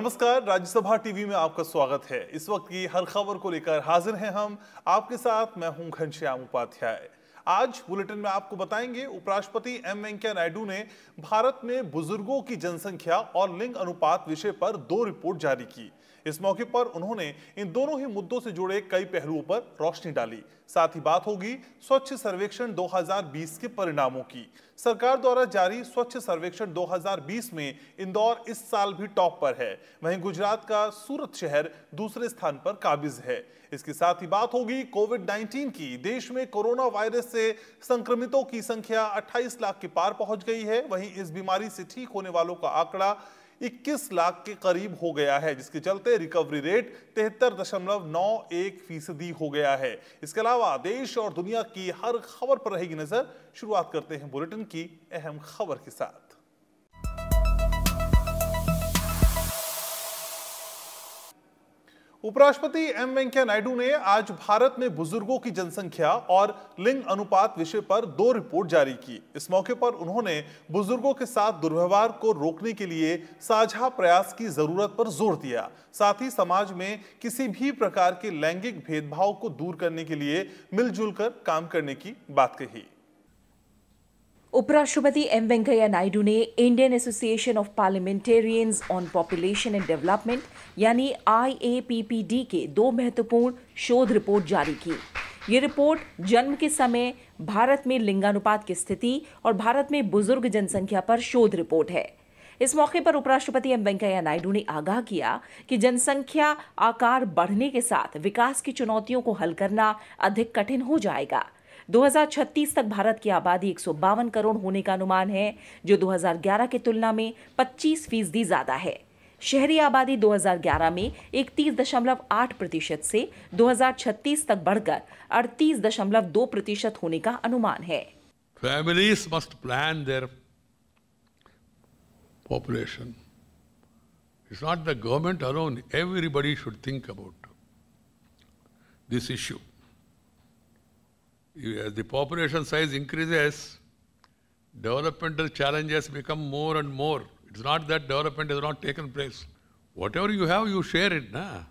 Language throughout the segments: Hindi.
नमस्कार राज्यसभा टीवी में आपका स्वागत है इस वक्त की हर खबर को लेकर हाजिर हैं हम आपके साथ मैं हूं घनश्याम उपाध्याय आज बुलेटिन में आपको बताएंगे उपराष्ट्रपति एम वेंकैया नायडू ने भारत में बुजुर्गों की जनसंख्या और लिंग अनुपात विषय पर दो रिपोर्ट जारी की इस मौके पर उन्होंने इन दोनों ही मुद्दों से जुड़े कई पहलुओं पर रोशनी डाली साथ ही बात होगी स्वच्छ सर्वेक्षण 2020 के परिणामों की सरकार द्वारा जारी स्वच्छ सर्वेक्षण 2020 में इंदौर इस साल भी टॉप पर है वहीं गुजरात का सूरत शहर दूसरे स्थान पर काबिज है इसके साथ ही बात होगी कोविड 19 की देश में कोरोना वायरस से संक्रमितों की संख्या 28 लाख के पार पहुंच गई है वहीं इस बीमारी से ठीक होने वालों का आंकड़ा 21 लाख के करीब हो गया है जिसके चलते रिकवरी रेट तिहत्तर दशमलव नौ एक फीसदी हो गया है इसके अलावा देश और दुनिया की हर खबर पर रहेगी नजर शुरुआत करते हैं बुलेटिन की अहम खबर के साथ उपराष्ट्रपति एम वेंकैया नायडू ने आज भारत में बुजुर्गों की जनसंख्या और लिंग अनुपात विषय पर दो रिपोर्ट जारी की इस मौके पर उन्होंने बुजुर्गों के साथ दुर्व्यवहार को रोकने के लिए साझा प्रयास की जरूरत पर जोर दिया साथ ही समाज में किसी भी प्रकार के लैंगिक भेदभाव को दूर करने के लिए मिलजुल कर काम करने की बात कही उपराष्ट्रपति एम वेंकैया नायडू ने Indian association of parliamentarians on population and development यानी आईएपीपीडी के दो महत्वपूर्ण शोध रिपोर्ट जारी की ये रिपोर्ट जन्म के समय भारत में लिंगानुपात की स्थिति और भारत में बुजुर्ग जनसंख्या पर शोध रिपोर्ट है इस मौके पर उपराष्ट्रपति एम वेंकैया नायडू ने आगाह किया कि जनसंख्या आकार बढ़ने के साथ विकास की चुनौतियों को हल करना अधिक कठिन हो जाएगा 2036 तक भारत की आबादी एक करोड़ होने का अनुमान है जो 2011 की तुलना में 25 फीसदी ज़्यादा है शहरी आबादी 2011 में इकतीस दशमलव आठ प्रतिशत से 2036 तक बढ़कर अड़तीस दशमलव दो प्रतिशत होने का अनुमान है families must plan their population it's not the government alone everybody should think about this issue As uh, the population size increases, developmental challenges become more and more. It's not that development has not taken place. Whatever you have, you share it. Na?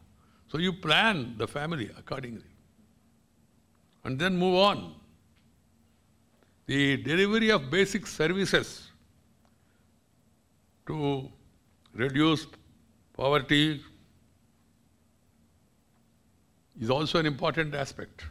So you plan the family accordingly. And then move on. The delivery of basic services to reduce poverty is also an important aspect.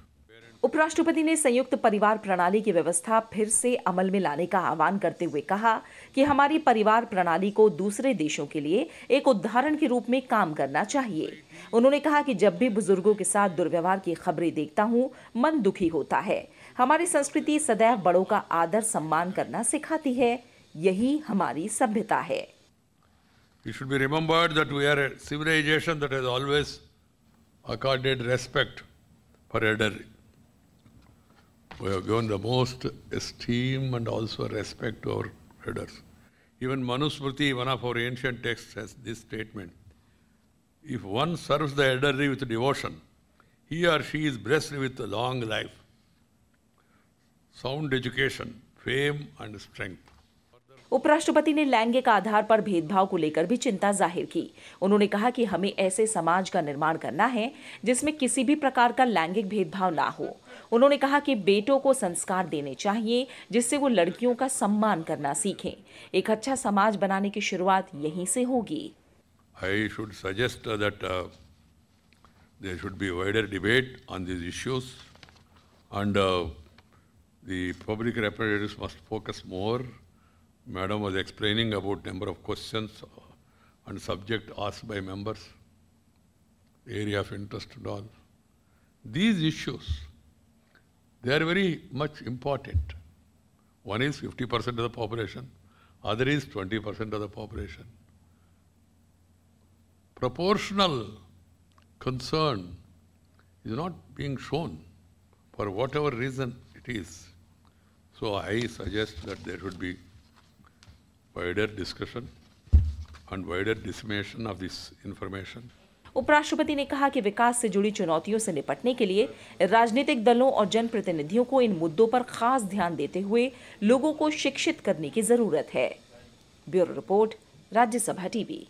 उपराष्ट्रपति ने संयुक्त परिवार प्रणाली की व्यवस्था फिर से अमल में लाने का आह्वान करते हुए कहा कि हमारी परिवार प्रणाली को दूसरे देशों के लिए एक उदाहरण के रूप में काम करना चाहिए उन्होंने कहा कि जब भी बुजुर्गों के साथ दुर्व्यवहार की खबरें देखता हूं मन दुखी होता है हमारी संस्कृति सदैव बड़ों का आदर सम्मान करना सिखाती है यही हमारी सभ्यता है for elderly. We have given the most esteem and also respect to our elders. Even Manusmriti, one of our ancient texts, has this statement. If one serves the elderly with devotion, he or she is blessed with a long life, sound education, fame and strength. उपराष्ट्रपति ने लैंगिक आधार पर भेदभाव को लेकर भी चिंता जाहिर की उन्होंने कहा कि हमें ऐसे समाज का निर्माण करना है जिसमें किसी भी प्रकार का लैंगिक भेदभाव ना हो उन्होंने कहा कि बेटों को संस्कार देने चाहिए जिससे वो लड़कियों का सम्मान करना सीखें एक अच्छा समाज बनाने की शुरुआत यहीं से होगी I should suggest that there should be wider debate on these issues and uh, the public representatives must focus more. Madam was explaining about number of questions and subject asked by members, area of interest and all. These issues They are very much important. One is 50% of the population, other is 20% of the population. Proportional concern is not being shown for whatever reason it is. So I suggest that there should be wider discussion and wider dissemination of this information. उपराष्ट्रपति ने कहा कि विकास से जुड़ी चुनौतियों से निपटने के लिए राजनीतिक दलों और जनप्रतिनिधियों को इन मुद्दों पर खास ध्यान देते हुए लोगों को शिक्षित करने की जरूरत है bureau report Rajya Sabha TV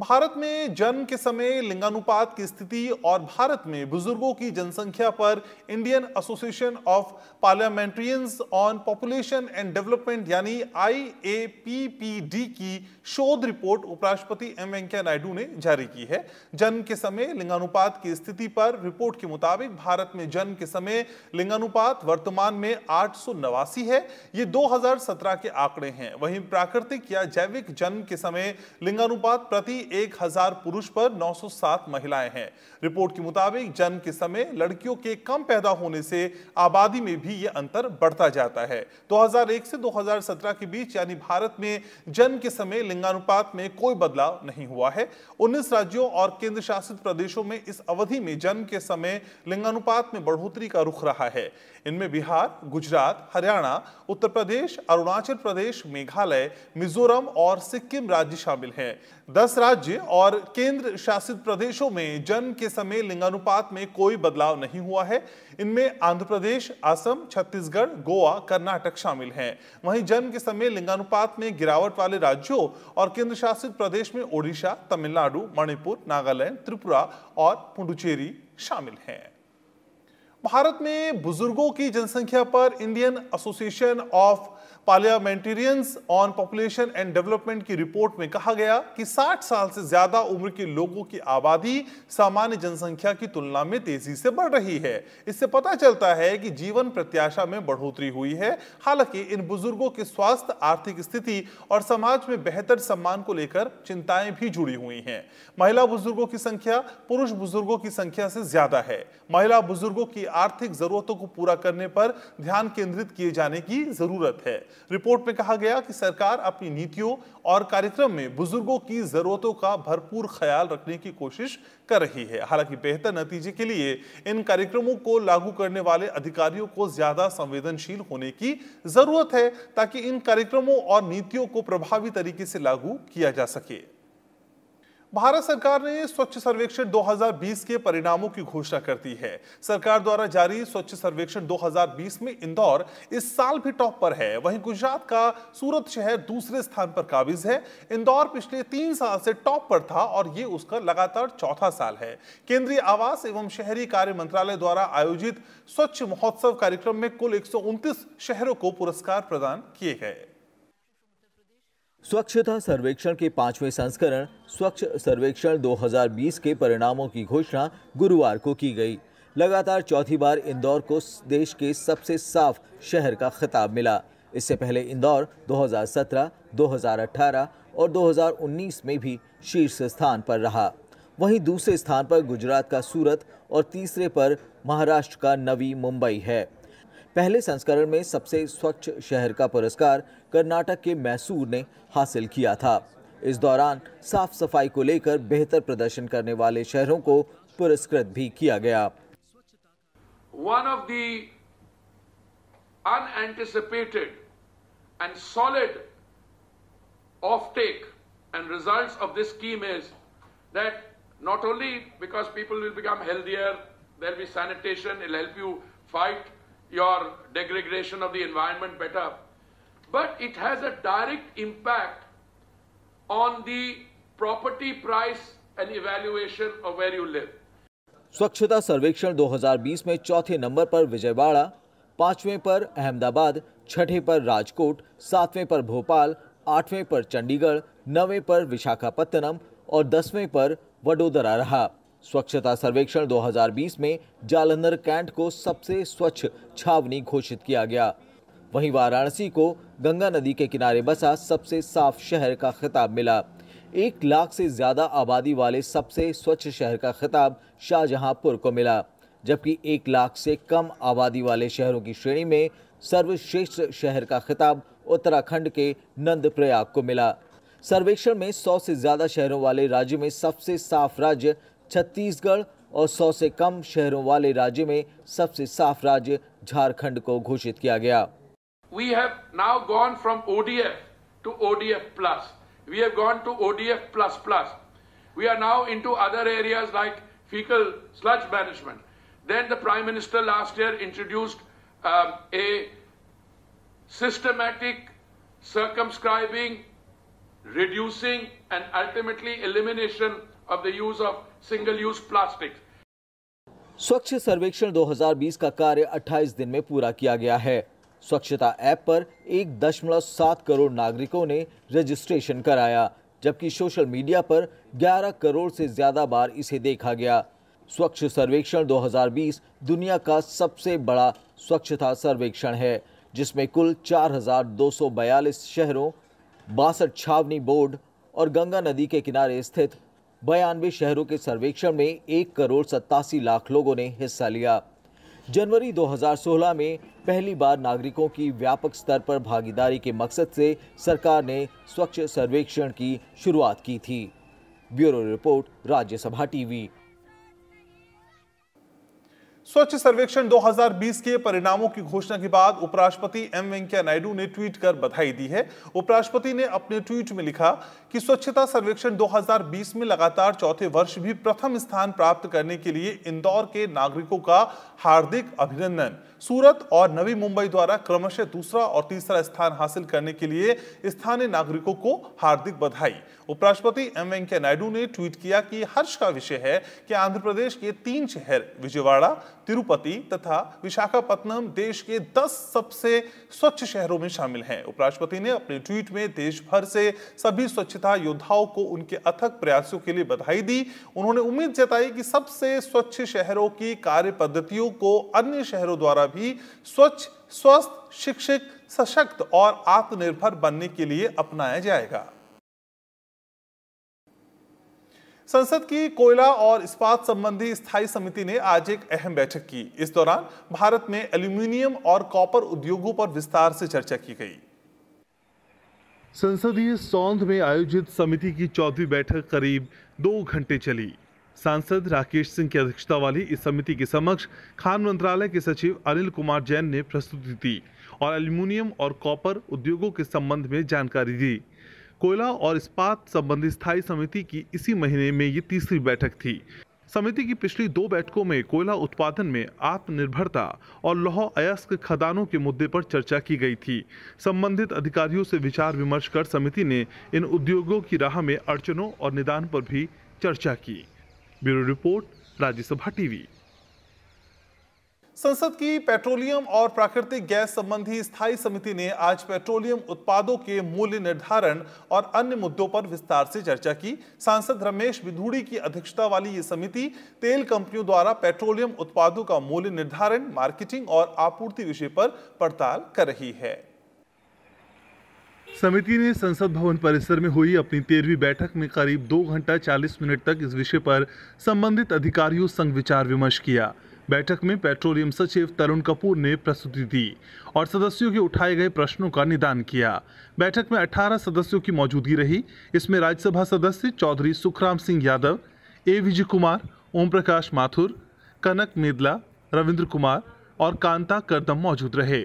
Bharat में जन्म के समय लिंगानुपात की स्थिति और भारत में बुजुर्गों की जनसंख्या पर Indian association of parliamentarians on population and development यानी आई की शोध रिपोर्ट उपराष्ट्रपति एम वेंकैया नायडू ने जारी की है जन्म के समय लिंगानुपात की स्थिति पर रिपोर्ट के मुताबिक भारत में जन्म के समय लिंगानुपात वर्तमान में आठ है ये दो के आंकड़े हैं वहीं प्राकृतिक या जैविक जन्म के समय लिंगानुपात प्रति एक हजार पुरुष पर 907 महिलाएं हैं रिपोर्ट के मुताबिक जन्म के समय लड़कियों के कम पैदा होने से आबादी में भी यह अंतर बढ़ता जाता है 2001 से 2017 के बीच यानी भारत में जन्म के समय लिंगानुपात में कोई बदलाव नहीं हुआ है उन्नीस राज्यों और केंद्र शासित प्रदेशों में इस अवधि में जन्म के समय लिंगानुपात में बढ़ोतरी का रुख रहा है इनमें बिहार गुजरात हरियाणा उत्तर प्रदेश अरुणाचल प्रदेश मेघालय मिजोरम और सिक्किम राज्य शामिल हैं दस राज्य और केंद्र शासित प्रदेशों में जन्म के समय लिंगानुपात में कोई बदलाव नहीं हुआ है इनमें आंध्र प्रदेश असम छत्तीसगढ़ गोवा कर्नाटक शामिल हैं वहीं जन्म के समय लिंगानुपात में गिरावट वाले राज्यों और केंद्र शासित प्रदेश में ओडिशा तमिलनाडु मणिपुर नागालैंड त्रिपुरा और पुडुचेरी शामिल हैं भारत में बुजुर्गों की जनसंख्या पर Indian association of parliamentarians on population and development की रिपोर्ट में कहा गया कि 60 साल से ज्यादा उम्र के लोगों की आबादी सामान्य जनसंख्या की तुलना में तेजी से बढ़ रही है इससे पता चलता है कि जीवन प्रत्याशा में बढ़ोतरी हुई है हालांकि इन बुजुर्गों के स्वास्थ्य आर्थिक स्थिति और समाज में बेहतर सम्मान को लेकर चिंताएं भी जुड़ी हुई हैं महिला बुजुर्गों की संख्या पुरुष बुजुर्गों की संख्या से ज्यादा है महिला बुजुर्गों की आर्थिक जरूरतों को पूरा करने पर ध्यान केंद्रित किए जाने की जरूरत है रिपोर्ट में कहा गया कि सरकार अपनी नीतियों और कार्यक्रम में बुजुर्गों की जरूरतों का भरपूर ख्याल रखने की कोशिश कर रही है हालांकि बेहतर नतीजे के लिए इन कार्यक्रमों को लागू करने वाले अधिकारियों को ज्यादा संवेदनशील होने की जरूरत है ताकि इन कार्यक्रमों और नीतियों को प्रभावी तरीके से लागू किया जा सके भारत सरकार ने स्वच्छ सर्वेक्षण 2020 के परिणामों की घोषणा कर दी है सरकार द्वारा जारी स्वच्छ सर्वेक्षण 2020 में इंदौर इस साल भी टॉप पर है वहीं गुजरात का सूरत शहर दूसरे स्थान पर काबिज है इंदौर पिछले तीन साल से टॉप पर था और ये उसका लगातार चौथा साल है केंद्रीय आवास एवं शहरी कार्य मंत्रालय द्वारा आयोजित स्वच्छ महोत्सव कार्यक्रम में कुल एक शहरों को पुरस्कार प्रदान किए गए स्वच्छता सर्वेक्षण के पांचवें संस्करण स्वच्छ सर्वेक्षण 2020 के परिणामों की घोषणा गुरुवार को की गई लगातार चौथी बार इंदौर को देश के सबसे साफ शहर का खिताब मिला इससे पहले इंदौर 2017, 2018 और 2019 में भी शीर्ष स्थान पर रहा वहीं दूसरे स्थान पर गुजरात का सूरत और तीसरे पर महाराष्ट्र का नवी मुंबई है पहले संस्करण में सबसे स्वच्छ शहर का पुरस्कार कर्नाटक के मैसूर ने हासिल किया था इस दौरान साफ सफाई को लेकर बेहतर प्रदर्शन करने वाले शहरों को पुरस्कृत भी किया गया one of the unanticipated and solid offtake and results of this scheme is that not only your degradation of the environment better, but it has a direct impact on the property price and evaluation of where you live. स्वच्छता सर्वेक्षण 2020 में चौथे नंबर पर विजयवाड़ा पांचवें पर अहमदाबाद छठे पर राजकोट सातवें पर भोपाल आठवें पर चंडीगढ़ नवें पर विशाखापत्तनम और दसवें पर वडोदरा रहा स्वच्छता सर्वेक्षण 2020 में जालंधर कैंट को सबसे स्वच्छ छावनी घोषित किया गया वहीं वाराणसी को गंगा नदी के किनारे बसा सबसे साफ शहर का खिताब मिला एक लाख से ज़्यादा आबादी वाले सबसे स्वच्छ शहर का खिताब शाहजहांपुर को मिला जबकि एक लाख से कम आबादी वाले शहरों की श्रेणी में सर्वश्रेष्ठ शहर का खिताब उत्तराखंड के नंद प्रयाग को मिला सर्वेक्षण में 100 से ज़्यादा शहरों वाले राज्य में सबसे साफ राज्य छत्तीसगढ़ और सौ से कम शहरों वाले राज्य में सबसे साफ राज्य झारखंड को घोषित किया गया we have now gone from ODF to ODF plus we have gone to ODF plus plus we are now into other areas like faecal sludge management then the prime minister last year introduced a systematic circumscribing reducing and ultimately elimination of the use of single-use plastics. स्वच्छ सर्वेक्षण 2020 का कार्य 28 दिन में पूरा किया गया है स्वच्छता ऐप पर एक दशमलव सात करोड़ नागरिकों ने रजिस्ट्रेशन कराया जबकि सोशल मीडिया पर 11 करोड़ से ज़्यादा बार इसे देखा गया स्वच्छ सर्वेक्षण 2020 दुनिया का सबसे बड़ा स्वच्छता सर्वेक्षण है जिसमें कुल 4,242 शहरों बासठ छावनी बोर्ड और गंगा नदी के किनारे स्थित बयानवे शहरों के सर्वेक्षण में एक करोड़ सत्तासी लाख लोगों ने हिस्सा लिया जनवरी 2016 में पहली बार नागरिकों की व्यापक स्तर पर भागीदारी के मकसद से सरकार ने स्वच्छ सर्वेक्षण की शुरुआत की थी ब्यूरो रिपोर्ट राज्यसभा टीवी स्वच्छ सर्वेक्षण 2020 के परिणामों की घोषणा के बाद उपराष्ट्रपति एम वेंकैया नायडू ने ट्वीट कर बधाई दी है उपराष्ट्रपति ने अपने ट्वीट में लिखा कि स्वच्छता सर्वेक्षण 2020 में लगातार चौथे वर्ष भी प्रथम स्थान प्राप्त करने के लिए इंदौर के नागरिकों का हार्दिक अभिनंदन सूरत और नवी मुंबई द्वारा क्रमशः दूसरा और तीसरा स्थान हासिल करने के लिए स्थानीय नागरिकों को हार्दिक बधाई उपराष्ट्रपति एम वेंकैया नायडू ने ट्वीट किया कि हर्ष का विषय है कि आंध्र प्रदेश के तीन शहर विजयवाड़ा तिरुपति तथा विशाखापत्तनम देश के 10 सबसे स्वच्छ शहरों में शामिल हैं उपराष्ट्रपति ने अपने ट्वीट में देश भर से सभी स्वच्छता योद्धाओं को उनके अथक प्रयासों के लिए बधाई दी उन्होंने उम्मीद जताई कि सबसे स्वच्छ शहरों की कार्य पद्धतियों को अन्य शहरों द्वारा भी स्वच्छ स्वस्थ शिक्षित सशक्त और आत्मनिर्भर बनने के लिए अपनाया जाएगा संसद की कोयला और इस्पात संबंधी स्थायी समिति ने आज एक अहम बैठक की इस दौरान भारत में एल्यूमिनियम और कॉपर उद्योगों पर विस्तार से चर्चा की गई संसदीय सौंध में आयोजित समिति की चौथी बैठक करीब दो घंटे चली सांसद राकेश सिंह की अध्यक्षता वाली इस समिति के समक्ष खान मंत्रालय के सचिव अनिल कुमार जैन ने प्रस्तुति दी और एल्यूमिनियम और कॉपर उद्योगों के संबंध में जानकारी दी कोयला और इस्पात संबंधी स्थायी समिति की इसी महीने में ये तीसरी बैठक थी समिति की पिछली दो बैठकों में कोयला उत्पादन में आत्मनिर्भरता और लौह अयस्क खदानों के मुद्दे पर चर्चा की गई थी संबंधित अधिकारियों से विचार विमर्श कर समिति ने इन उद्योगों की राह में अड़चनों और निदान पर भी चर्चा की ब्यूरो रिपोर्ट राज्यसभा टीवी संसद की पेट्रोलियम और प्राकृतिक गैस संबंधी स्थायी समिति ने आज पेट्रोलियम उत्पादों के मूल्य निर्धारण और अन्य मुद्दों पर विस्तार से चर्चा की सांसद रमेश विधुड़ी की अध्यक्षता वाली ये समिति तेल कंपनियों द्वारा पेट्रोलियम उत्पादों का मूल्य निर्धारण मार्केटिंग और आपूर्ति विषय पर पड़ताल कर रही है समिति ने संसद भवन परिसर में हुई अपनी तेरहवीं बैठक में करीब दो घंटा चालीस मिनट तक इस विषय पर संबंधित अधिकारियों संग विचार विमर्श किया बैठक में पेट्रोलियम सचिव तरुण कपूर ने प्रस्तुति दी और सदस्यों के उठाए गए प्रश्नों का निदान किया बैठक में 18 सदस्यों की मौजूदगी रही इसमें राज्यसभा सदस्य चौधरी सुखराम सिंह यादव ए विजय कुमार ओम प्रकाश माथुर कनक मेदला रविंद्र कुमार और कांता करदम मौजूद रहे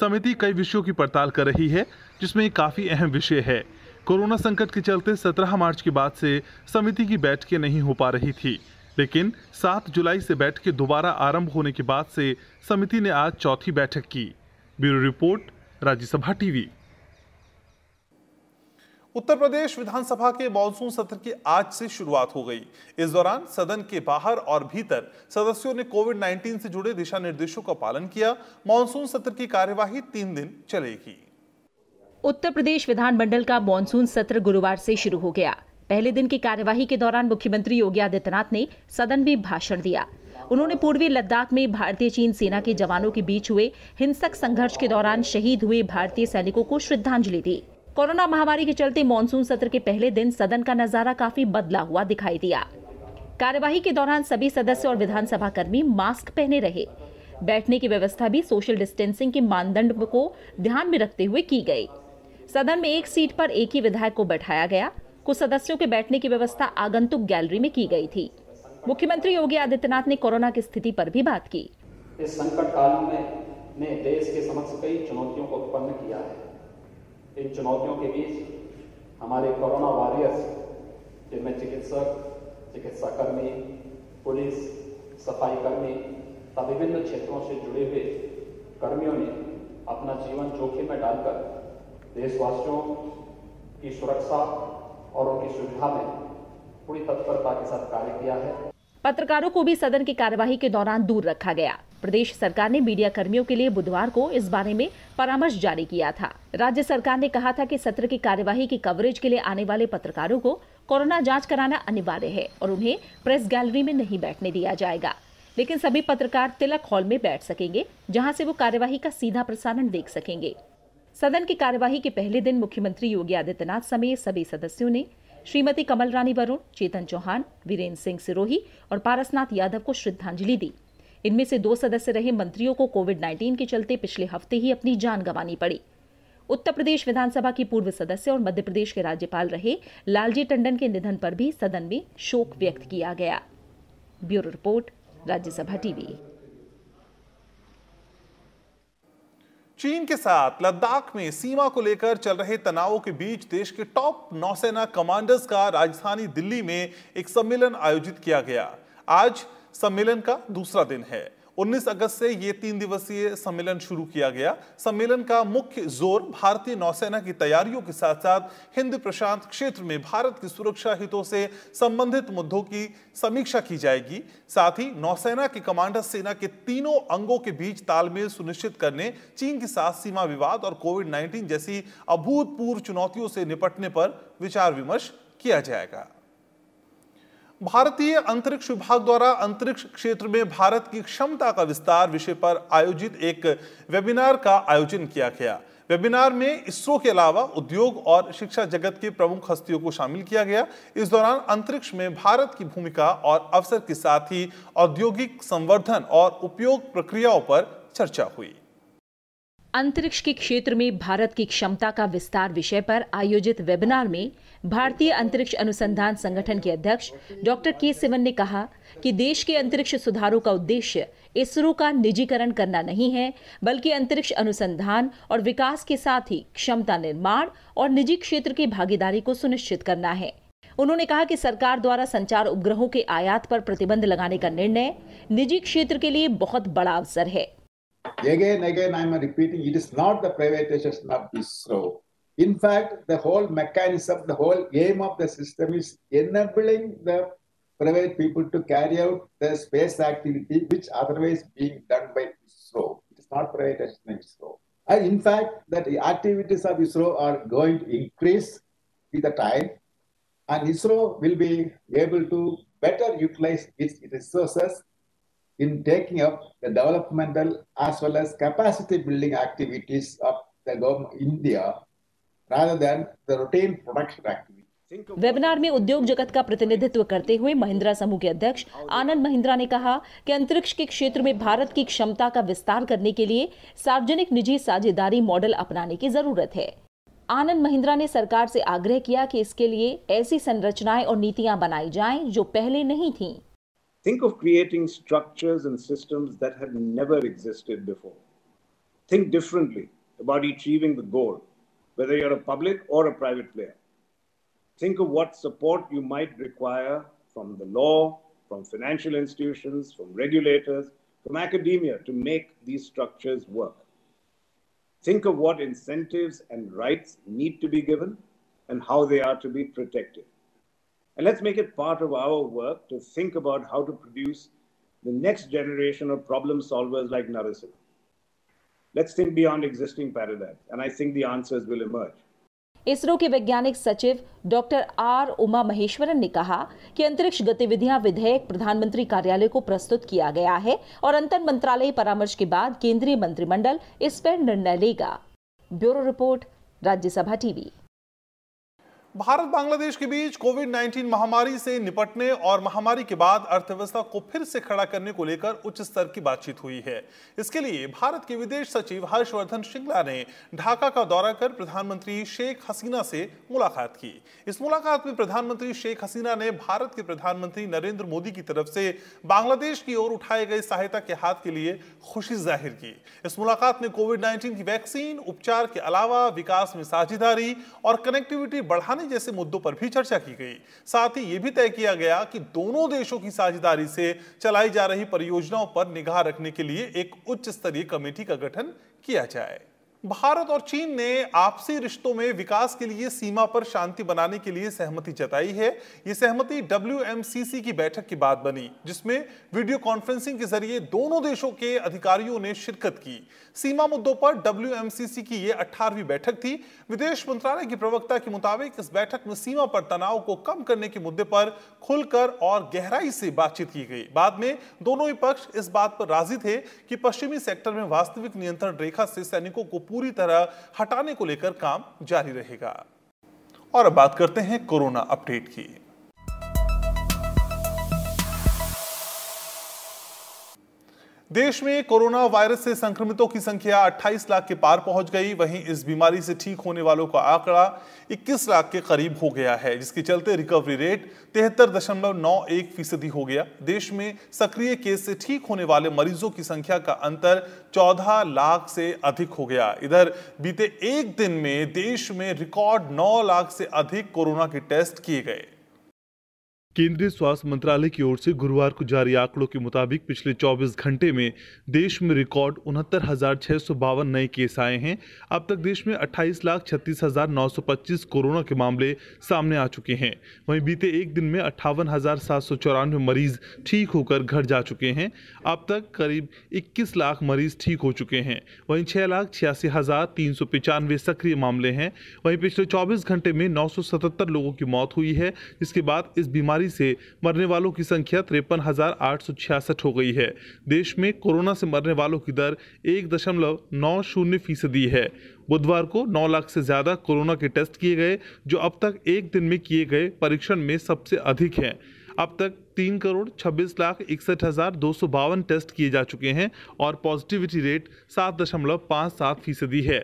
समिति कई विषयों की पड़ताल कर रही है जिसमें काफ़ी अहम विषय है कोरोना संकट के चलते 17 मार्च के बाद से समिति की बैठकें नहीं हो पा रही थी लेकिन 7 जुलाई से बैठकें दोबारा आरंभ होने के बाद से समिति ने आज चौथी बैठक की bureau report Rajya Sabha TV Uttar Pradesh विधानसभा के मानसून सत्र की आज से शुरुआत हो गई इस दौरान सदन के बाहर और भीतर सदस्यों ने कोविड 19 से जुड़े दिशा निर्देशों का पालन किया मानसून सत्र की कार्यवाही तीन दिन चलेगी उत्तर प्रदेश विधानमंडल का मानसून सत्र गुरुवार से शुरू हो गया पहले दिन की कार्यवाही के दौरान मुख्यमंत्री योगी आदित्यनाथ ने सदन में भाषण दिया उन्होंने पूर्वी लद्दाख में भारतीय चीन सेना के जवानों के बीच हुए हिंसक संघर्ष के दौरान शहीद हुए भारतीय सैनिकों को श्रद्धांजलि दी कोरोना महामारी के चलते मानसून सत्र के पहले दिन सदन का नजारा काफी बदला हुआ दिखाई दिया कार्यवाही के दौरान सभी सदस्य और विधानसभा कर्मी मास्क पहने रहे बैठने की व्यवस्था भी सोशल डिस्टेंसिंग के मानदंड को ध्यान में रखते हुए की गई सदन में एक सीट पर एक ही विधायक को बैठाया गया कुछ सदस्यों के बैठने की व्यवस्था आगंतुक गैलरी में की गई थी मुख्यमंत्री योगी आदित्यनाथ ने कोरोना की स्थिति पर भी बात की इस संकट काल में ने देश के समक्ष कई चुनौतियों को उत्पन्न किया है इन चुनौतियों के बीच हमारे कोरोना वॉरियर्स जिनमें चिकित्सक चिकित्सा कर्मी पुलिस सफाई कर्मी तथा विभिन्न क्षेत्रों से जुड़े हुए कर्मियों ने अपना जीवन जोखिम में डालकर देशवासियों की सुरक्षा और उनकी सुविधा में पूरी तत्परता के साथ कार्य किया है पत्रकारों को भी सदन की कार्यवाही के दौरान दूर रखा गया प्रदेश सरकार ने मीडिया कर्मियों के लिए बुधवार को इस बारे में परामर्श जारी किया था राज्य सरकार ने कहा था कि सत्र की कार्यवाही की कवरेज के लिए आने वाले पत्रकारों को कोरोना जांच कराना अनिवार्य है और उन्हें प्रेस गैलरी में नहीं बैठने दिया जाएगा लेकिन सभी पत्रकार तिलक हॉल में बैठ सकेंगे जहां से वो कार्यवाही का सीधा प्रसारण देख सकेंगे सदन की कार्यवाही के पहले दिन मुख्यमंत्री योगी आदित्यनाथ समेत सभी सदस्यों ने श्रीमती कमल रानी वरुण चेतन चौहान वीरेंद्र सिंह सिरोही और पारसनाथ यादव को श्रद्धांजलि दी इनमें से दो सदस्य रहे मंत्रियों को कोविड 19 के चलते पिछले हफ्ते ही अपनी जान गंवानी पड़ी उत्तर प्रदेश विधानसभा की पूर्व सदस्य और मध्य प्रदेश के राज्यपाल रहे लालजी टंडन के निधन पर भी सदन में शोक व्यक्त किया गया ब्यूरो रिपोर्ट राज्यसभा टीवी चीन के साथ लद्दाख में सीमा को लेकर चल रहे तनाव के बीच देश के टॉप नौसेना कमांडर्स का राजधानी दिल्ली में एक सम्मेलन आयोजित किया गया आज सम्मेलन का दूसरा दिन है 19 अगस्त से ये तीन दिवसीय सम्मेलन शुरू किया गया सम्मेलन का मुख्य जोर भारतीय नौसेना की तैयारियों के साथ साथ हिंद प्रशांत क्षेत्र में भारत की सुरक्षा हितों से संबंधित मुद्दों की समीक्षा की जाएगी साथ ही नौसेना के कमांडर सेना के तीनों अंगों के बीच तालमेल सुनिश्चित करने चीन के साथ सीमा विवाद और कोविड नाइन्टीन जैसी अभूतपूर्व चुनौतियों से निपटने पर विचार विमर्श किया जाएगा भारतीय अंतरिक्ष विभाग द्वारा अंतरिक्ष क्षेत्र में भारत की क्षमता का विस्तार विषय पर आयोजित एक वेबिनार का आयोजन किया गया वेबिनार में इसरो के अलावा उद्योग और शिक्षा जगत के प्रमुख हस्तियों को शामिल किया गया इस दौरान अंतरिक्ष में भारत की भूमिका और अवसर के साथ ही औद्योगिक संवर्धन और उपयोग प्रक्रियाओं पर चर्चा हुई अंतरिक्ष के क्षेत्र में भारत की क्षमता का विस्तार विषय पर आयोजित वेबिनार में भारतीय अंतरिक्ष अनुसंधान संगठन के अध्यक्ष डॉक्टर के सिवन ने कहा कि देश के अंतरिक्ष सुधारों का उद्देश्य इसरो का निजीकरण करना नहीं है बल्कि अंतरिक्ष अनुसंधान और विकास के साथ ही क्षमता निर्माण और निजी क्षेत्र की भागीदारी को सुनिश्चित करना है उन्होंने कहा कि सरकार द्वारा संचार उपग्रहों के आयात पर प्रतिबंध लगाने का निर्णय निजी क्षेत्र के लिए बहुत बड़ा अवसर है Again, again, I'm repeating, it is not the privatization of ISRO. In fact, the whole mechanism, the whole aim of the system is enabling the private people to carry out the space activity which otherwise being done by ISRO. It is not privatization of ISRO. And in fact, that the activities of ISRO are going to increase with the time, and ISRO will be able to better utilize its resources in taking up the developmental as well as capacity building activities of the government India rather than the routine production activities. Webinar में उद्योग जगत का प्रतिनिधित्व करते हुए महिंद्रा समूह के अध्यक्ष आनंद महिंद्रा ने कहा कि अंतरिक्ष के क्षेत्र में भारत की क्षमता का विस्तार करने के लिए सार्वजनिक निजी साझेदारी मॉडल अपनाने की जरूरत है आनंद महिंद्रा ने सरकार से आग्रह किया कि इसके लिए ऐसी संरचनाएं और नीतियां बनाई जाएं जो पहले नहीं थीं। Think of creating structures and systems that have never existed before. Think differently about achieving the goal, whether you're a public or a private player. Think of what support you might require from the law, from financial institutions, from regulators, from academia to make these structures work. Think of what incentives and rights need to be given and how they are to be protected. And let's make it part of our work to think about how to produce the next generation of problem solvers like Narasimha. Let's think beyond existing paradigms, and I think the answers will emerge. ISRO के वैज्ञानिक सचिव डॉक्टर आर उमा महेश्वरन ने कहा कि अंतरिक्ष गतिविधियां विधेयक प्रधानमंत्री कार्यालय को प्रस्तुत किया गया है और अंतर मंत्रालय परामर्श के बाद केंद्रीय मंत्रिमंडल इस पर निर्णय लेगा bureau report Rajya Sabha TV Bharat Bangladesh के बीच कोविड 19 महामारी से निपटने और महामारी के बाद अर्थव्यवस्था को फिर से खड़ा करने को लेकर उच्च स्तर की बातचीत हुई है इसके लिए भारत के विदेश सचिव हर्षवर्धन श्रृंगला ने ढाका का दौरा कर प्रधानमंत्री शेख हसीना से मुलाकात की इस मुलाकात में प्रधानमंत्री शेख हसीना ने भारत के प्रधानमंत्री नरेंद्र मोदी की तरफ से बांग्लादेश की ओर उठाए गए सहायता के हाथ के लिए खुशी जाहिर की इस मुलाकात में कोविड नाइन्टीन की वैक्सीन उपचार के अलावा विकास में साझेदारी और कनेक्टिविटी बढ़ाने बढ़ाने जैसे मुद्दों पर भी चर्चा की गई साथ ही ये भी तय किया गया कि दोनों देशों की साझेदारी से चलाई जा रही परियोजनाओं पर निगाह रखने के लिए एक उच्च स्तरीय कमेटी का गठन किया जाए भारत और चीन ने आपसी रिश्तों में विकास के लिए सीमा पर शांति बनाने के लिए सहमति जताई है ये सहमति डब्ल्यू की बैठक के बाद बनी जिसमें वीडियो कॉन्फ्रेंसिंग के जरिए दोनों देशों के अधिकारियों ने शिरकत की सीमा मुद्दों पर डब्ल्यू की ये अठारहवीं बैठक थी विदेश मंत्रालय की प्रवक्ता के मुताबिक इस बैठक में सीमा पर तनाव को कम करने के मुद्दे पर खुलकर और गहराई से बातचीत की गई बाद में दोनों ही पक्ष इस बात पर राजी थे कि पश्चिमी सेक्टर में वास्तविक नियंत्रण रेखा से सैनिकों को पूरी तरह हटाने को लेकर काम जारी रहेगा और अब बात करते हैं कोरोना अपडेट की देश में कोरोना वायरस से संक्रमितों की संख्या 28 लाख के पार पहुंच गई वहीं इस बीमारी से ठीक होने वालों का आंकड़ा 21 लाख के करीब हो गया है जिसके चलते रिकवरी रेट तिहत्तर दशमलव नौ एक फीसदी हो गया देश में सक्रिय केस से ठीक होने वाले मरीजों की संख्या का अंतर 14 लाख से अधिक हो गया इधर बीते एक दिन में देश में रिकॉर्ड नौ लाख से अधिक कोरोना के टेस्ट किए गए केंद्रीय स्वास्थ्य मंत्रालय की ओर से गुरुवार को जारी आंकड़ों के मुताबिक पिछले 24 घंटे में देश में रिकॉर्ड उनहत्तर हजार छः सौ बावन नए केस आए हैं अब तक देश में अट्ठाईस लाख छत्तीस हजार नौ सौ पच्चीस कोरोना के मामले सामने आ चुके हैं वहीं बीते एक दिन में अट्ठावन हजार सात सौ चौरानवे मरीज ठीक होकर घर जा चुके हैं अब तक करीब इक्कीस लाख मरीज ठीक हो चुके हैं वहीं छः लाख छियासी हजार तीन सौ पचानवे सक्रिय मामले हैं वहीं पिछले चौबीस घंटे में नौ सौ सतहत्तर लोगों की मौत हुई है इसके बाद इस बीमारी महामारी से मरने वालों की संख्या तिरपन हो गई है देश में कोरोना से मरने वालों की दर एक दशमलव नौ शून्य फीसदी है बुधवार को 9 लाख से ज़्यादा कोरोना के टेस्ट किए गए जो अब तक एक दिन में किए गए परीक्षण में सबसे अधिक हैं अब तक तीन करोड़ छब्बीस लाख इकसठ हज़ार दो सौ बावन टेस्ट किए जा चुके हैं और पॉजिटिविटी रेट सात दशमलव पाँच सात फीसदी है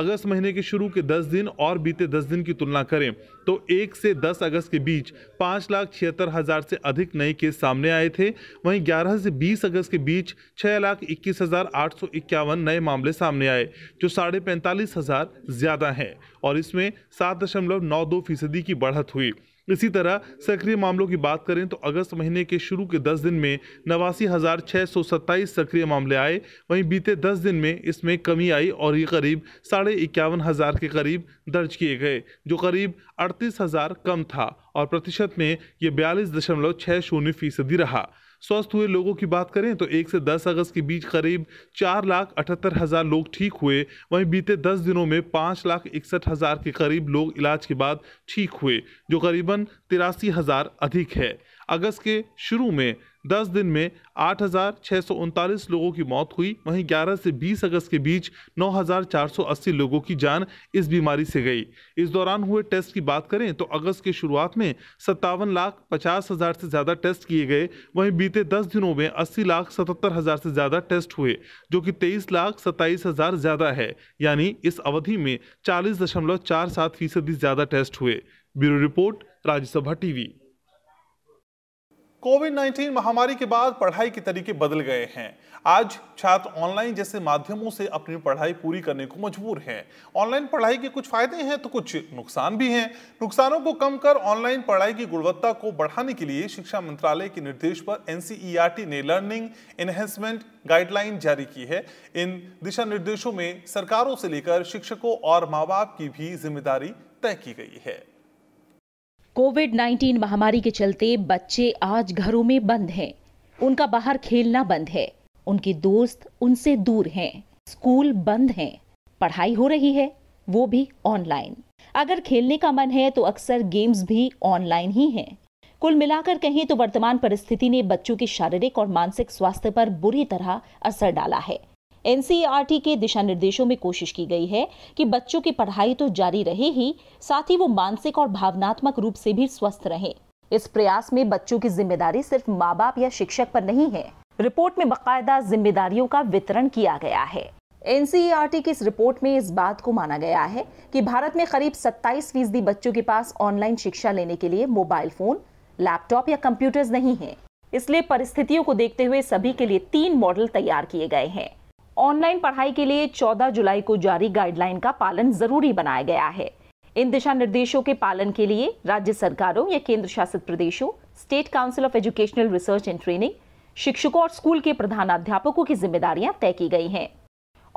अगस्त महीने के शुरू के 10 दिन और बीते 10 दिन की तुलना करें तो 1 से 10 अगस्त के बीच पाँच लाख छिहत्तर हज़ार से अधिक नए केस सामने आए थे वहीं 11 से 20 अगस्त के बीच छः लाख इक्कीस हज़ार आठ सौ इक्यावन नए मामले सामने आए जो साढ़े पैंतालीस हज़ार ज़्यादा हैं और इसमें सात दशमलव नौ दो फीसदी की बढ़त हुई इसी तरह सक्रिय मामलों की बात करें तो अगस्त महीने के शुरू के 10 दिन में नवासी हज़ार छः सौ सत्ताईस सक्रिय मामले आए वहीं बीते 10 दिन में इसमें कमी आई और ये करीब साढ़े इक्यावन हज़ार के करीब दर्ज किए गए जो करीब अड़तीस हजार कम था और प्रतिशत में ये बयालीस दशमलव छः शून्य फीसदी रहा स्वस्थ हुए लोगों की बात करें तो एक से दस अगस्त के बीच करीब चार लाख अठहत्तर हज़ार लोग ठीक हुए वहीं बीते दस दिनों में पाँच लाख इकसठ हज़ार के करीब लोग इलाज के बाद ठीक हुए जो करीबन तिरासी हज़ार अधिक है अगस्त के शुरू में दस दिन में आठ लोगों की मौत हुई वहीं 11 से 20 अगस्त के बीच 9,480 लोगों की जान इस बीमारी से गई इस दौरान हुए टेस्ट की बात करें तो अगस्त की शुरुआत में सत्तावन लाख पचास हज़ार से ज़्यादा टेस्ट किए गए वहीं बीते दस दिनों में अस्सी लाख सतहत्तर हज़ार से ज़्यादा टेस्ट हुए जो कि तेईस लाख सत्ताईस हज़ार ज़्यादा है यानी इस अवधि में चालीस दशमलव चार सात फीसदी ज़्यादा टेस्ट हुए bureau report Rajya Sabha TV covid 19 महामारी के बाद पढ़ाई के तरीके बदल गए हैं आज छात्र ऑनलाइन जैसे माध्यमों से अपनी पढ़ाई पूरी करने को मजबूर हैं ऑनलाइन पढ़ाई के कुछ फायदे हैं तो कुछ नुकसान भी हैं नुकसानों को कम कर ऑनलाइन पढ़ाई की गुणवत्ता को बढ़ाने के लिए शिक्षा मंत्रालय के निर्देश पर एन ने लर्निंग एनहेंसमेंट गाइडलाइन जारी की है इन दिशा निर्देशों में सरकारों से लेकर शिक्षकों और माँ बाप की भी जिम्मेदारी तय की गई है कोविड 19 महामारी के चलते बच्चे आज घरों में बंद हैं उनका बाहर खेलना बंद है उनके दोस्त उनसे दूर हैं स्कूल बंद हैं पढ़ाई हो रही है वो भी ऑनलाइन अगर खेलने का मन है तो अक्सर गेम्स भी ऑनलाइन ही हैं कुल मिलाकर कहें तो वर्तमान परिस्थिति ने बच्चों के शारीरिक और मानसिक स्वास्थ्य पर बुरी तरह असर डाला है एनसीईआरटी के दिशा निर्देशों में कोशिश की गई है कि बच्चों की पढ़ाई तो जारी रहे ही साथ ही वो मानसिक और भावनात्मक रूप से भी स्वस्थ रहें इस प्रयास में बच्चों की जिम्मेदारी सिर्फ माँ बाप या शिक्षक पर नहीं है रिपोर्ट में बाकायदा जिम्मेदारियों का वितरण किया गया है एनसीईआरटी की इस रिपोर्ट में इस बात को माना गया है कि भारत में करीब 27 फीसदी बच्चों के पास ऑनलाइन शिक्षा लेने के लिए मोबाइल फोन लैपटॉप या कंप्यूटर्स नहीं हैं। इसलिए परिस्थितियों को देखते हुए सभी के लिए तीन मॉडल तैयार किए गए हैं ऑनलाइन पढ़ाई के लिए 14 जुलाई को जारी गाइडलाइन का पालन जरूरी बनाया गया है इन दिशा निर्देशों के पालन के लिए राज्य सरकारों या केंद्र शासित प्रदेशों state council of educational research and training शिक्षकों और स्कूल के प्रधानाध्यापकों की जिम्मेदारियां तय की गई हैं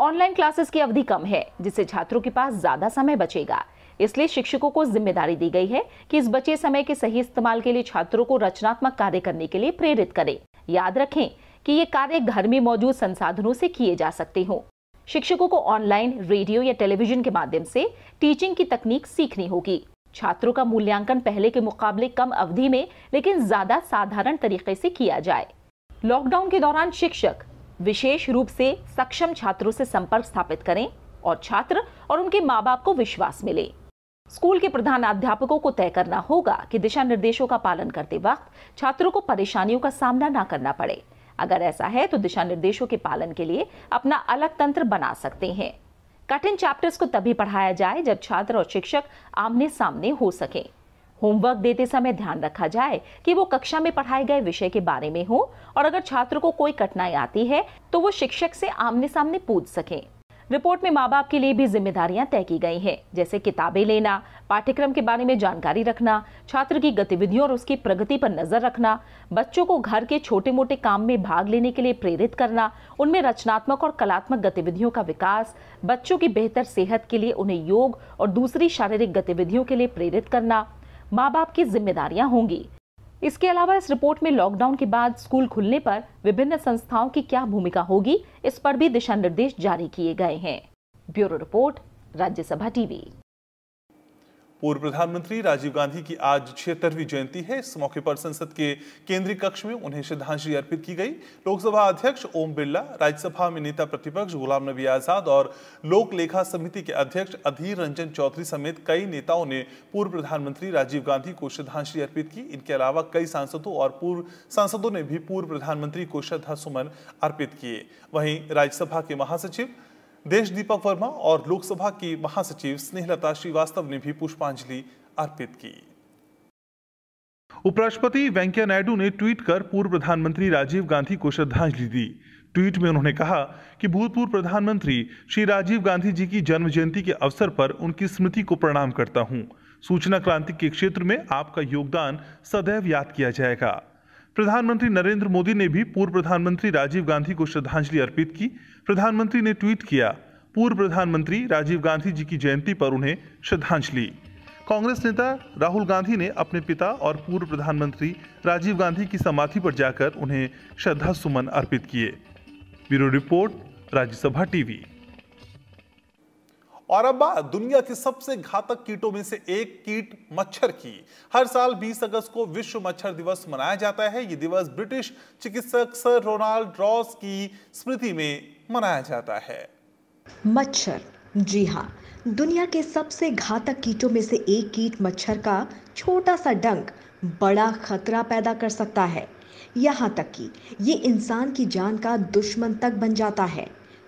ऑनलाइन क्लासेस की अवधि कम है जिससे छात्रों के पास ज्यादा समय बचेगा इसलिए शिक्षकों को जिम्मेदारी दी गई है कि इस बचे समय के सही इस्तेमाल के लिए छात्रों को रचनात्मक कार्य करने के लिए प्रेरित करें याद रखें कि ये कार्य घर में मौजूद संसाधनों से किए जा सकते हों शिक्षकों को ऑनलाइन रेडियो या टेलीविजन के माध्यम से टीचिंग की तकनीक सीखनी होगी छात्रों का मूल्यांकन पहले के मुकाबले कम अवधि में लेकिन ज्यादा साधारण तरीके से किया जाए लॉकडाउन के दौरान शिक्षक विशेष रूप से सक्षम छात्रों से संपर्क स्थापित करें और छात्र और उनके माँ बाप को विश्वास मिले स्कूल के प्रधान अध्यापकों को तय करना होगा कि दिशा निर्देशों का पालन करते वक्त छात्रों को परेशानियों का सामना न करना पड़े अगर ऐसा है तो दिशा निर्देशों के पालन के लिए अपना अलग तंत्र बना सकते हैं कठिन चैप्टर्स को तभी पढ़ाया जाए जब छात्र और शिक्षक आमने सामने हो सके होमवर्क देते समय ध्यान रखा जाए कि वो कक्षा में पढ़ाए गए विषय के बारे में हो और अगर छात्र को कोई कठिनाई आती है तो वो शिक्षक से आमने सामने पूछ सकें रिपोर्ट में माँ बाप के लिए भी जिम्मेदारियां तय की गई हैं जैसे किताबें लेना पाठ्यक्रम के बारे में जानकारी रखना छात्र की गतिविधियों और उसकी प्रगति पर नजर रखना बच्चों को घर के छोटे मोटे काम में भाग लेने के लिए प्रेरित करना उनमें रचनात्मक और कलात्मक गतिविधियों का विकास बच्चों की बेहतर सेहत के लिए उन्हें योग और दूसरी शारीरिक गतिविधियों के लिए प्रेरित करना माँ बाप की जिम्मेदारियाँ होंगी इसके अलावा इस रिपोर्ट में लॉकडाउन के बाद स्कूल खुलने पर विभिन्न संस्थाओं की क्या भूमिका होगी इस पर भी दिशा निर्देश जारी किए गए हैं ब्यूरो रिपोर्ट राज्यसभा टीवी पूर्व प्रधानमंत्री राजीव गांधी की आज छिहत्तरवीं जयंती है इस मौके पर संसद के केंद्रीय कक्ष में उन्हें श्रद्धांजलि अर्पित की गई लोकसभा अध्यक्ष ओम बिरला राज्यसभा में नेता प्रतिपक्ष गुलाम नबी आजाद और लोक लेखा समिति के अध्यक्ष अधीर रंजन चौधरी समेत कई नेताओं ने पूर्व प्रधानमंत्री राजीव गांधी को श्रद्धांजलि अर्पित की इनके अलावा कई सांसदों और पूर्व सांसदों ने भी पूर्व प्रधानमंत्री को श्रद्धा सुमन अर्पित किए वहीं राज्यसभा के महासचिव देश दीपक वर्मा और लोकसभा की महासचिव स्नेहलता श्रीवास्तव ने भी पुष्पांजलि अर्पित की उपराष्ट्रपति वेंकैया नायडू ने ट्वीट कर पूर्व प्रधानमंत्री राजीव गांधी को श्रद्धांजलि दी ट्वीट में उन्होंने कहा कि भूतपूर्व प्रधानमंत्री श्री राजीव गांधी जी की जन्म जयंती के अवसर पर उनकी स्मृति को प्रणाम करता हूं। सूचना क्रांति के क्षेत्र में आपका योगदान सदैव याद किया जाएगा प्रधानमंत्री नरेंद्र मोदी ने भी पूर्व प्रधानमंत्री राजीव गांधी को श्रद्धांजलि अर्पित की प्रधानमंत्री ने ट्वीट किया पूर्व प्रधानमंत्री राजीव गांधी जी की जयंती पर उन्हें श्रद्धांजलि कांग्रेस नेता राहुल गांधी ने अपने पिता और पूर्व प्रधानमंत्री राजीव गांधी की समाधि पर जाकर उन्हें श्रद्धा सुमन अर्पित किए ब्यूरो रिपोर्ट राज्यसभा टीवी और अब दुनिया की सबसे घातक कीटों में से एक कीट मच्छर की हर साल 20 अगस्त को विश्व मच्छर दिवस मनाया जाता है ये दिवस ब्रिटिश चिकित्सक सर रोनाल्ड रॉस की स्मृति में मनाया जाता है मच्छर जी हाँ दुनिया के सबसे घातक कीटों में से एक कीट मच्छर का छोटा सा डंक बड़ा खतरा पैदा कर सकता है यहाँ तक कि ये इंसान की जान का दुश्मन तक बन जाता है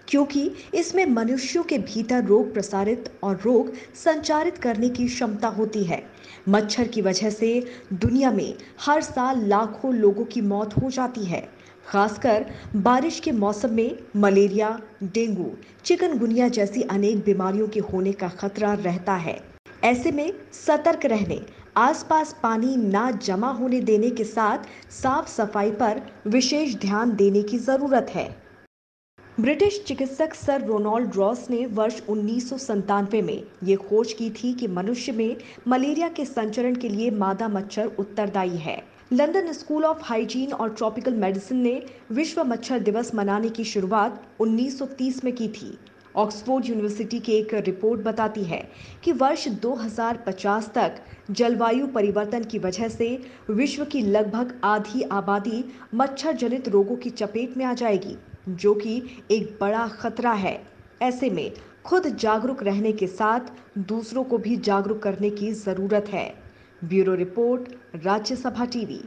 क्योंकि इसमें मनुष्यों के भीतर रोग प्रसारित और रोग संचारित करने की क्षमता होती है मच्छर की वजह से दुनिया में हर साल लाखों लोगों की मौत हो जाती है खासकर बारिश के मौसम में मलेरिया डेंगू चिकनगुनिया जैसी अनेक बीमारियों के होने का खतरा रहता है ऐसे में सतर्क रहने आसपास पानी ना जमा होने देने के साथ साफ सफाई पर विशेष ध्यान देने की ज़रूरत है ब्रिटिश चिकित्सक सर रोनाल्ड रॉस ने वर्ष उन्नीस में ये खोज की थी कि मनुष्य में मलेरिया के संचरण के लिए मादा मच्छर उत्तरदायी है लंदन स्कूल ऑफ हाइजीन और ट्रॉपिकल मेडिसिन ने विश्व मच्छर दिवस मनाने की शुरुआत 1930 में की थी ऑक्सफोर्ड यूनिवर्सिटी की एक रिपोर्ट बताती है कि वर्ष 2050 तक जलवायु परिवर्तन की वजह से विश्व की लगभग आधी आबादी मच्छर जनित रोगों की चपेट में आ जाएगी जो कि एक बड़ा खतरा है ऐसे में खुद जागरूक रहने के साथ दूसरों को भी जागरूक करने की ज़रूरत है ब्यूरो रिपोर्ट राज्यसभा टीवी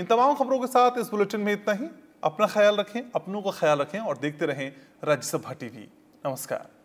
इन तमाम खबरों के साथ इस बुलेटिन में इतना ही अपना ख्याल रखें अपनों का ख्याल रखें और देखते रहें राज्यसभा टीवी नमस्कार